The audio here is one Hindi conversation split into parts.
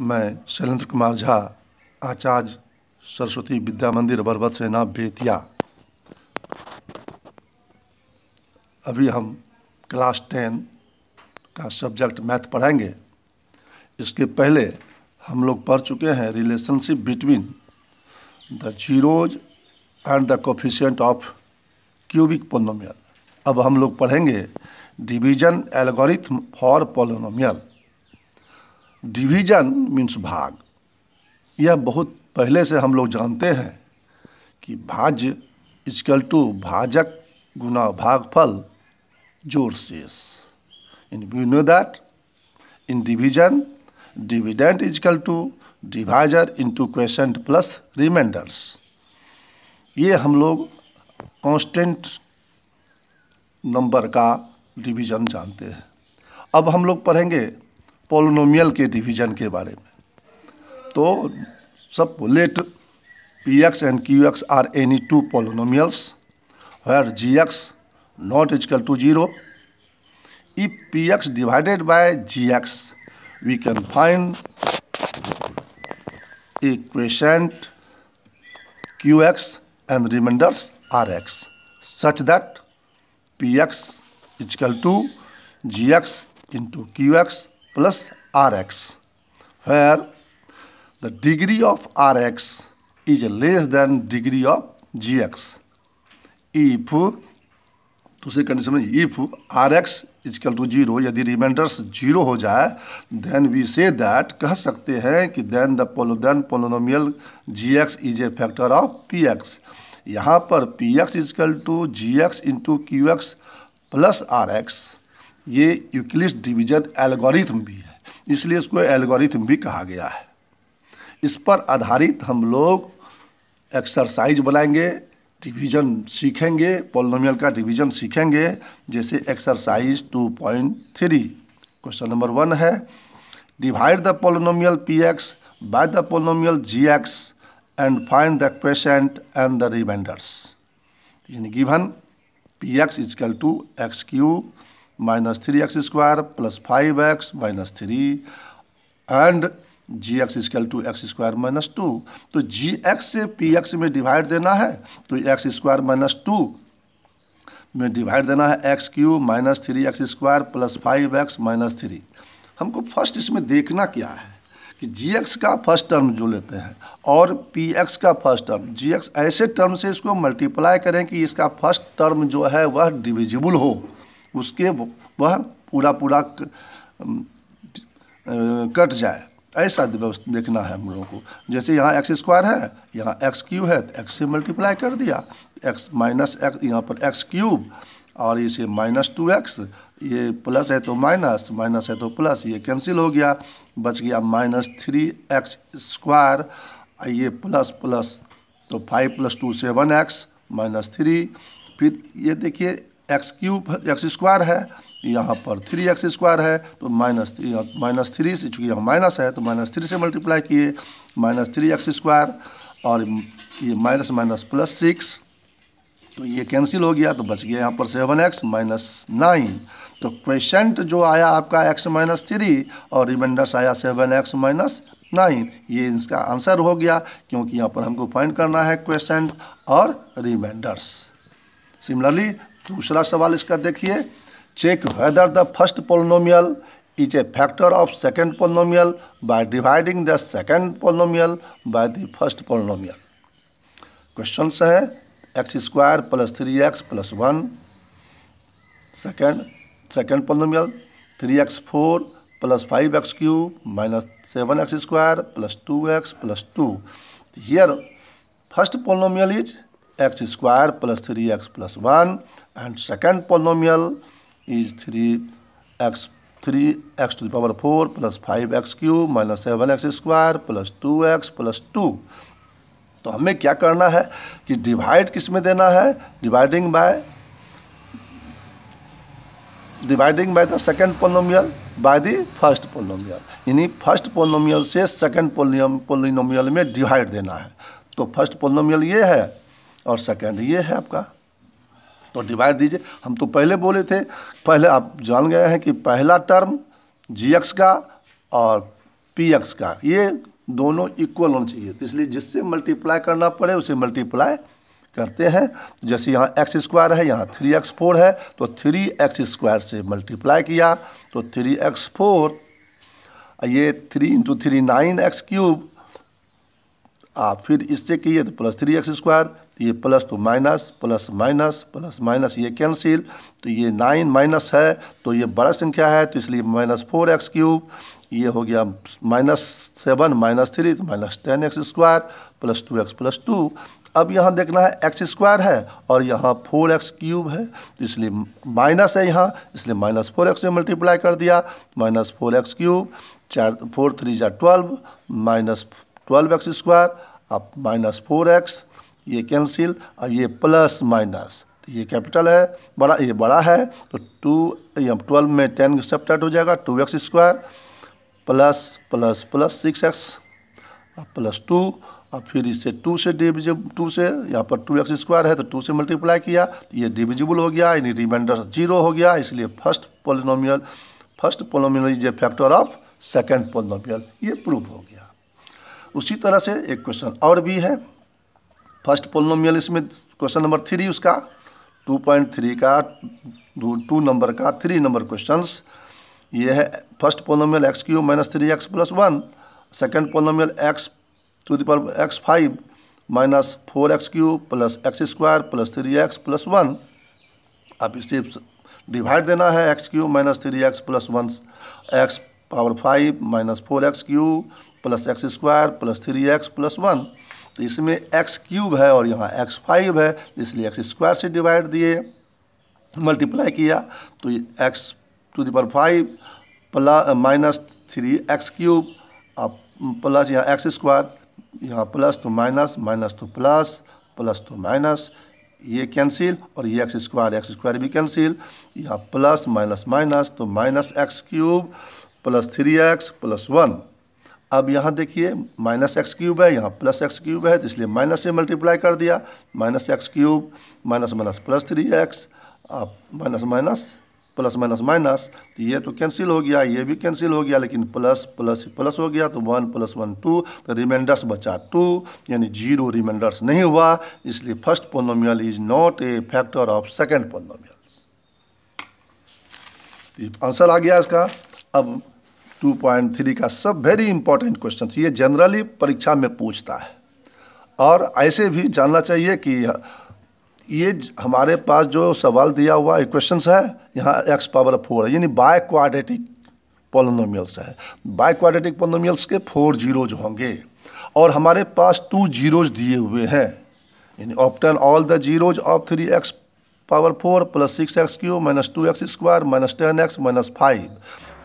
मैं शैलेंद्र कुमार झा आचार्य सरस्वती विद्या मंदिर बरबत सेना बेतिया अभी हम क्लास टेन का सब्जेक्ट मैथ पढ़ाएंगे इसके पहले हम लोग पढ़ चुके हैं relationship between the zeroes and the coefficient of cubic polynomial अब हम लोग पढ़ेंगे division algorithm for polynomial division means भाग यह बहुत पहले से हम लोग जानते हैं कि भाज्य इजकल टू भाजक गुना भागफल जोर शेष in you know that in division dividend is equal to divisor to quotient plus remainders ये हम लोग कांस्टेंट नंबर का डिवीजन जानते हैं अब हम लोग पढ़ेंगे पोलिनोमियल के डिवीजन के बारे में तो सब let P X and Q X are any two polynomials where G X not is equal to zero if P X divided by G X we can find quotient Q X and remainders R X such that P X is equal to G X into Q X plus Rx where the degree of Rx is less than degree of Gx if दूसरी तो कंडीशन में if R X is equal to zero यदि रिमाइंडर्स जीरो हो जाए देन वी से दैट कह सकते हैं कि then the poly then polynomial G X is a factor of P X यहाँ पर P X is equal to G X into Q X plus R X ये यूक्लिस डिवीजन एल्गोरिथम भी है इसलिए इसको एल्गोरिथम भी कहा गया है इस पर आधारित हम लोग एक्सरसाइज बनाएंगे डिवीजन सीखेंगे पोलोमियल का डिवीजन सीखेंगे जैसे exercise two point three question number one है divide the polynomial P X by the polynomial G X and find the quotient and the remainders यानी given P X is equal two X cube minus three x square plus five x minus three and G X स्क्ल two x square minus two तो जी एक्स से पी एक्स में डिवाइड देना है तो एक्स स्क्वायर माइनस टू में डिवाइड देना है x cube minus three x square plus five x minus three हमको फर्स्ट इसमें देखना क्या है कि जी एक्स का फर्स्ट टर्म जो लेते हैं और पी एक्स का फर्स्ट टर्म जी एक्स ऐसे टर्म से इसको मल्टीप्लाई करें कि इसका फर्स्ट टर्म जो है वह डिविजिबल हो उसके वह पूरा पूरा कट जाए ऐसा देखना है हम लोगों को जैसे यहाँ एक्स स्क्वायर है यहाँ एक्स क्यूब है तो एक्स से मल्टीप्लाई कर दिया एक्स माइनस एक्स यहाँ पर एक्स क्यूब और इसे माइनस टू एक्स ये प्लस है तो माइनस माइनस है तो प्लस ये कैंसिल हो गया बच गया माइनस थ्री एक्स स्क्वायर ये प्लस प्लस तो five plus two seven x minus three फिर ये देखिए एक्स क्यूब एक्स स्क्वायर है यहाँ पर थ्री एक्स स्क्वायर है तो माइनस माइनस थ्री से चूँकि यहाँ माइनस है तो माइनस थ्री से मल्टीप्लाई किए माइनस थ्री एक्स स्क्वायर और ये माइनस माइनस प्लस सिक्स तो ये कैंसिल हो गया तो बच गया यहाँ पर सेवन एक्स माइनस नाइन तो क्वेश्चन जो आया आपका एक्स माइनस थ्री और रिमाइंडर्स आया सेवन एक्स माइनस नाइन ये इसका आंसर हो गया क्योंकि यहाँ पर हमको फाइंड करना है क्वेशन और रिमाइंडर्स सिमिलरली दूसरा सवाल इसका देखिए check whether the first polynomial is a factor of second polynomial by dividing the second polynomial by the first polynomial question है x square plus three x plus one second second polynomial three x four plus five x cube minus seven x square plus two x plus two here first polynomial is x square plus three x plus one and second polynomial is 3x 3x to the power 4 plus 5x cube minus 7x square plus 2x plus 2 तो हमें क्या करना है कि डिवाइड किस में देना है dividing by dividing by the second polynomial by the first polynomial यानी फर्स्ट पोलिनोमियल से सेकेंड पोलिनोम पोलिनोमियल में डिवाइड देना है तो फर्स्ट पोलिनोमियल ये है और सेकेंड ये है आपका तो डिवाइड दीजिए हम तो पहले बोले थे पहले आप जान गए हैं कि पहला टर्म जी एक्स का और पी एक्स का ये दोनों इक्वल होना चाहिए तो इसलिए जिससे मल्टीप्लाई करना पड़े उसे मल्टीप्लाई करते हैं तो जैसे यहाँ एक्स स्क्वायर है यहाँ थ्री एक्स फोर है तो थ्री एक्स स्क्वायर से मल्टीप्लाई किया तो थ्री एक्स फोर ये three into three nine x cube आप फिर इससे किए तो प्लस थ्री एक्स स्क्वायर ये प्लस तो minus plus minus plus minus ये कैंसिल तो ये नाइन माइनस है तो ये बड़ा संख्या है तो इसलिए माइनस फोर एक्स क्यूब ये हो गया माइनस सेवन माइनस थ्री तो minus ten x square plus two x plus two अब यहाँ देखना है एक्स स्क्वायर है और यहाँ फोर एक्स क्यूब है तो इसलिए माइनस है यहाँ इसलिए माइनस फोर एक्स से मल्टीप्लाई कर दिया माइनस फोर एक्स क्यूब चार फोर थ्री या twelve minus twelve x square अब माइनस फोर एक्स ये कैंसिल और ये प्लस माइनस तो ये कैपिटल है बड़ा ये बड़ा है तो टू ट्वेल्व में टेन सब्ट्रैक्ट हो जाएगा two x square plus plus plus six x plus two और फिर इससे टू से डिविजिब टू से यहाँ पर टू एक्स स्क्वायर है तो टू से मल्टीप्लाई किया तो ये डिविजिबल हो गया यानी रिमाइंडर जीरो हो गया इसलिए first polynomial first polynomial is a factor of second polynomial ये प्रूफ हो गया उसी तरह से एक क्वेश्चन और भी है फर्स्ट पोलोमियल इसमें क्वेश्चन नंबर थ्री उसका टू पॉइंट थ्री का टू नंबर का थ्री नंबर क्वेश्चंस ये है first polynomial x cube minus three x plus one second polynomial x to the power x five minus four x cube plus x square plus three x plus one आप इसे डिवाइड देना है x cube minus three x plus one x power five minus four x cube plus x square plus three x plus one तो इसमें एक्स क्यूब है और यहाँ एक्स फाइव है इसलिए एक्स स्क्वायर से डिवाइड दिए मल्टीप्लाई किया तो ये एक्स टू पर five plus minus three x cube अब प्लस यहाँ एक्स स्क्वायर यहाँ प्लस तो माइनस माइनस तो प्लस प्लस तो माइनस ये कैंसिल और ये एक्स स्क्वायर एक्स स्क्वायर भी कैंसिल यहाँ प्लस माइनस माइनस तो minus x cube plus three x plus one अब यहाँ देखिए माइनस एक्स क्यूब है यहाँ प्लस एक्स क्यूब है तो इसलिए माइनस से मल्टीप्लाई कर दिया minus x cube minus minus plus three x अब minus minus plus minus minus तो ये तो कैंसिल हो गया ये भी कैंसिल हो गया लेकिन प्लस प्लस प्लस हो गया तो वन प्लस वन टू तो रिमाइंडर्स बचा टू यानी जीरो रिमाइंडर्स नहीं हुआ इसलिए first polynomial is not a factor of second polynomials answer आ गया इसका अब 2.3 का सब वेरी इंपॉर्टेंट क्वेश्चन ये जनरली परीक्षा में पूछता है और ऐसे भी जानना चाहिए कि ये हमारे पास जो सवाल दिया हुआ क्वेश्चन है यहाँ एक्स पावर फोर है यानी बाय क्वाड्रेटिक पोलोनोमियल्स है बाय क्वाड्रेटिक पोलोनोमियल्स के फोर जीरोज होंगे और हमारे पास टू जीरोज दिए हुए हैं यानी obtain all the zeros of three x power four plus six x cube minus two x square minus ten x minus five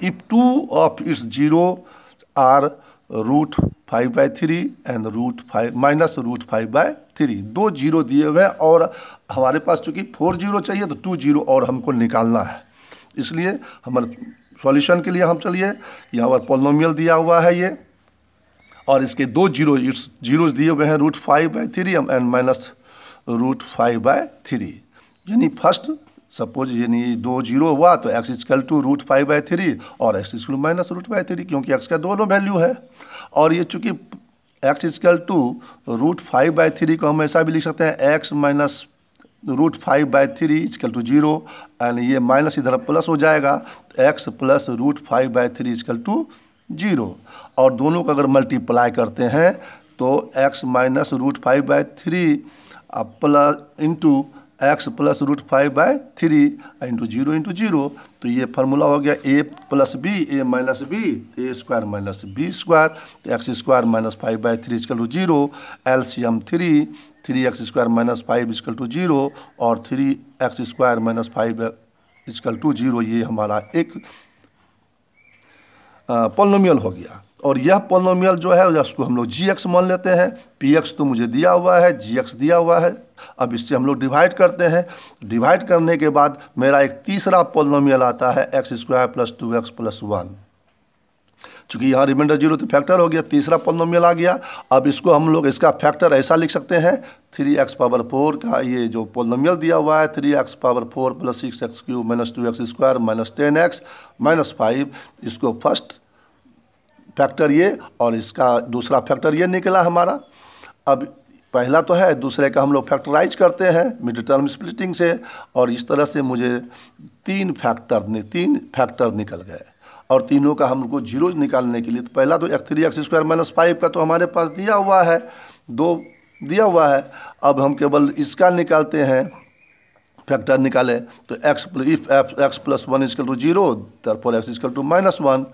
if two of its zero are root five by three and root five minus root five by three दो जीरो दिए हुए हैं और हमारे पास चूँकि फोर जीरो चाहिए तो टू जीरो और हमको निकालना है इसलिए हमारे सॉल्यूशन के लिए हम चलिए यहाँ पर पोलोमियल दिया हुआ है ये और इसके दो जीरो इट्स जीरोज दिए हुए हैं root five by three and minus root five by three यानी फर्स्ट सपोज यानी दो जीरो हुआ तो x is equal to root five by three और x is equal minus root by three क्योंकि एक्स का दोनों वैल्यू है और ये चूंकि x is equal to root five by three को हम ऐसा भी लिख सकते हैं x minus root five by three is equal to zero and ये माइनस इधर प्लस हो जाएगा x plus root five by three is equal to zero और दोनों का अगर मल्टीप्लाई करते हैं तो x minus root five by three plus into x plus root five by three into zero into zero तो ये फार्मूला हो गया a plus b a minus b a square minus b square तो x square minus five by three is equal to zero L C M three three x square minus five is equal to zero और three x square minus five is equal to zero ये हमारा एक पोलोमियल हो गया और यह पोलोमियल जो है उसको हम लोग जी एक्स मान लेते हैं पी एक्स तो मुझे दिया हुआ है जी एक्स दिया हुआ है अब इससे हम लोग डिवाइड करते हैं डिवाइड करने के बाद मेरा एक तीसरा पोलोमियल आता है x square plus two x plus one चूँकि यहाँ रिमाइंडर जीरो तो फैक्टर हो गया तीसरा पोलोमियल आ गया अब इसको हम लोग इसका फैक्टर ऐसा लिख सकते हैं थ्री एक्स पावर फोर का ये जो पोलोमियल दिया हुआ है three x power four plus six x cube minus two x square minus ten x minus five इसको फर्स्ट फैक्टर ये और इसका दूसरा फैक्टर ये निकला हमारा अब पहला तो है दूसरे का हम लोग फैक्टराइज करते हैं मिड टर्म स्प्लिटिंग से और इस तरह से मुझे तीन फैक्टर तीन फैक्टर निकल गए और तीनों का हम को जीरो निकालने के लिए तो पहला तो एक three x square minus five का तो हमारे पास दिया हुआ है दो दिया हुआ है अब हम केवल इसका निकालते हैं फैक्टर निकाले तो x if f x plus one is equal to zero therefore x is equal to minus one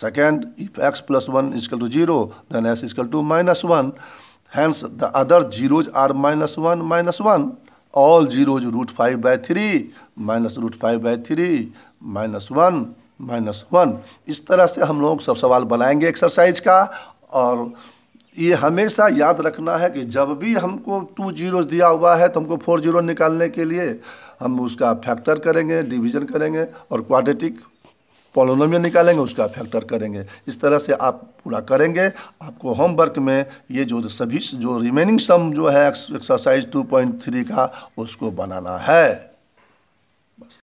second if x plus one is equal to zero then x is equal to minus one hence the other zeros are minus one minus one all zeros root five by three minus root five by three minus one minus one इस तरह से हम लोग सब सवाल बनाएंगे एक्सरसाइज का और ये हमेशा याद रखना है कि जब भी हमको टू जीरो दिया हुआ है तो हमको फोर जीरो निकालने के लिए हम उसका फैक्टर करेंगे डिवीजन करेंगे और क्वाड्रेटिक पॉलोनोम निकालेंगे उसका फैक्टर करेंगे इस तरह से आप पूरा करेंगे आपको होमवर्क में ये जो सभी जो रिमेनिंग सम जो है एक्सरसाइज 2.3 का उसको बनाना है